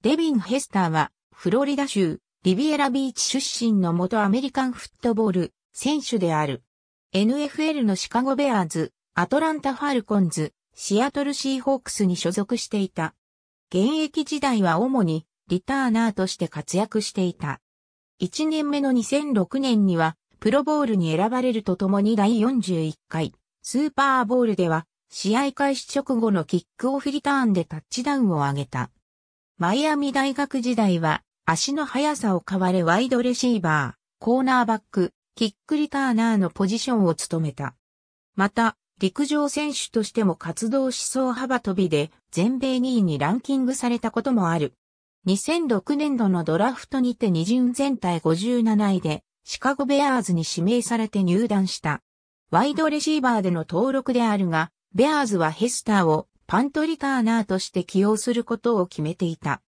デビン・ヘスターは、フロリダ州、リビエラビーチ出身の元アメリカンフットボール選手である。NFL のシカゴベアーズ、アトランタ・ファルコンズ、シアトル・シーホークスに所属していた。現役時代は主にリターナーとして活躍していた。1年目の2006年には、プロボールに選ばれるとともに第41回、スーパーボールでは、試合開始直後のキックオフリターンでタッチダウンを挙げた。マイアミ大学時代は、足の速さを買われワイドレシーバー、コーナーバック、キックリターナーのポジションを務めた。また、陸上選手としても活動しそう幅飛びで全米2位にランキングされたこともある。2006年度のドラフトにて二巡全体57位でシカゴベアーズに指名されて入団した。ワイドレシーバーでの登録であるが、ベアーズはヘスターをパントリターナーとして起用することを決めていた。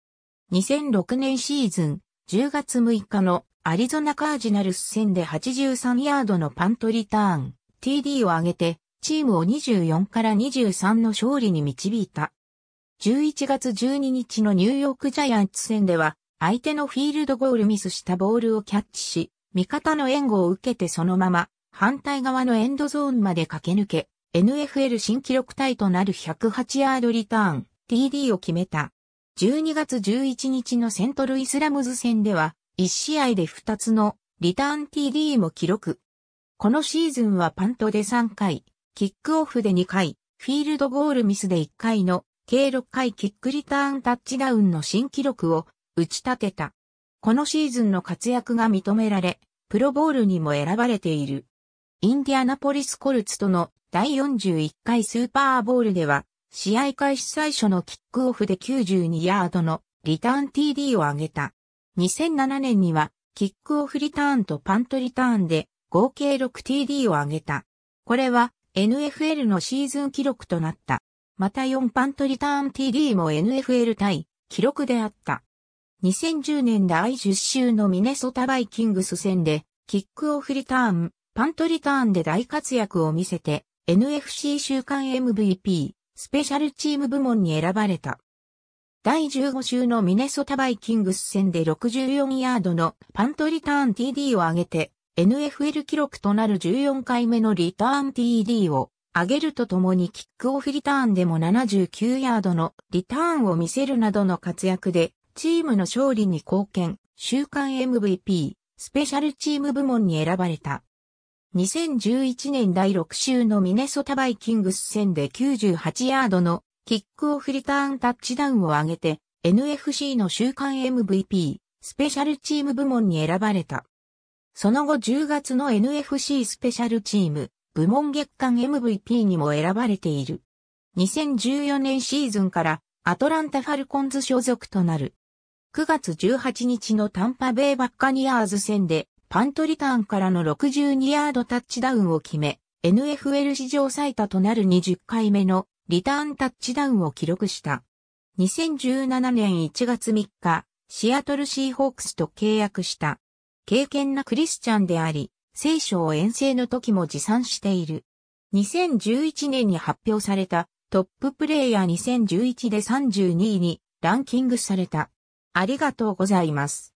2006年シーズン10月6日のアリゾナカージナルス戦で83ヤードのパントリターン、TD を上げて、チームを24から23の勝利に導いた。11月12日のニューヨークジャイアンツ戦では、相手のフィールドゴールミスしたボールをキャッチし、味方の援護を受けてそのまま、反対側のエンドゾーンまで駆け抜け、NFL 新記録体となる108ヤードリターン TD を決めた。12月11日のセントルイスラムズ戦では、1試合で2つのリターン TD も記録。このシーズンはパントで3回、キックオフで2回、フィールドゴールミスで1回の計6回キックリターンタッチダウンの新記録を打ち立てた。このシーズンの活躍が認められ、プロボールにも選ばれている。インディアナポリスコルツとの第41回スーパーボールでは、試合開始最初のキックオフで92ヤードのリターン TD を挙げた。2007年には、キックオフリターンとパントリターンで合計 6TD を挙げた。これは NFL のシーズン記録となった。また4パントリターン TD も NFL 対記録であった。2010年第10週のミネソタバイキングス戦で、キックオフリターン、パントリターンで大活躍を見せて、NFC 週間 MVP スペシャルチーム部門に選ばれた。第15週のミネソタバイキングス戦で64ヤードのパントリターン TD を上げて NFL 記録となる14回目のリターン TD を上げるとともにキックオフリターンでも79ヤードのリターンを見せるなどの活躍でチームの勝利に貢献週間 MVP スペシャルチーム部門に選ばれた。2011年第6週のミネソタバイキングス戦で98ヤードのキックオフリターンタッチダウンを上げて NFC の週間 MVP スペシャルチーム部門に選ばれた。その後10月の NFC スペシャルチーム部門月間 MVP にも選ばれている。2014年シーズンからアトランタ・ファルコンズ所属となる。9月18日のタンパベイ・バッカニアーズ戦でパントリターンからの62ヤードタッチダウンを決め、NFL 史上最多となる20回目のリターンタッチダウンを記録した。2017年1月3日、シアトルシーホークスと契約した。敬虔なクリスチャンであり、聖書を遠征の時も持参している。2011年に発表されたトッププレイヤー2011で32位にランキングされた。ありがとうございます。